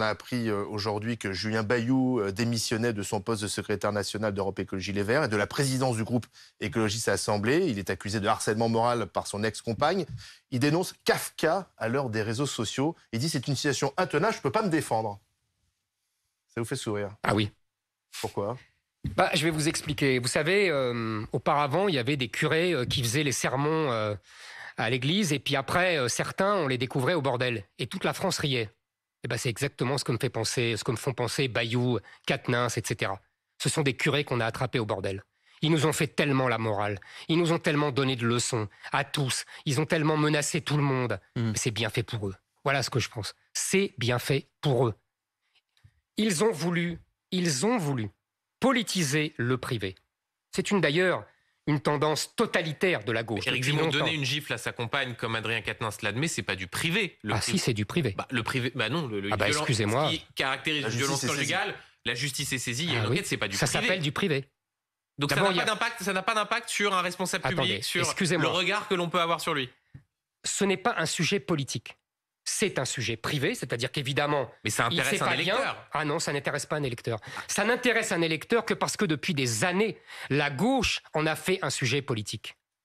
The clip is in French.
on a appris euh, aujourd'hui que Julien Bayou euh, démissionnait de son poste de secrétaire national d'Europe Écologie Les Verts et de la présidence du groupe Écologiste Assemblée. Il est accusé de harcèlement moral par son ex-compagne. Il dénonce Kafka à l'heure des réseaux sociaux. Il dit c'est une situation intenable, je ne peux pas me défendre. Ça vous fait sourire Ah oui. Pourquoi bah, je vais vous expliquer. Vous savez, euh, auparavant, il y avait des curés qui faisaient les sermons à l'église, et puis après, certains, on les découvrait au bordel, et toute la France riait. Eh ben, c'est exactement ce que me fait penser, ce que me font penser Bayou, Katnins, etc. Ce sont des curés qu'on a attrapés au bordel. Ils nous ont fait tellement la morale. Ils nous ont tellement donné de leçons. À tous. Ils ont tellement menacé tout le monde. Hmm. C'est bien fait pour eux. Voilà ce que je pense. C'est bien fait pour eux. Ils ont voulu, ils ont voulu politiser le privé. C'est une d'ailleurs, une tendance totalitaire de la gauche. Éric Zemmour donner une gifle à sa compagne, comme Adrien Quatennens l'admet, c'est pas du privé. Le ah si, c'est du privé. Bah, le privé, bah non, le, ah bah, excusez qui caractérise la violence conjugale, la justice est saisie, il y a ah une enquête, c'est pas du privé. Ça s'appelle du privé. Donc ça n'a, pas d'impact, ça n'a pas d'impact sur un responsable public, sur le regard que l'on peut avoir sur lui. Ce n'est pas un sujet politique c'est un sujet privé, c'est-à-dire qu'évidemment. Mais ça intéresse un électeur. Ah non, ça n'intéresse pas un électeur. Ça n'intéresse un électeur que parce que depuis des années, la gauche en a fait un sujet politique.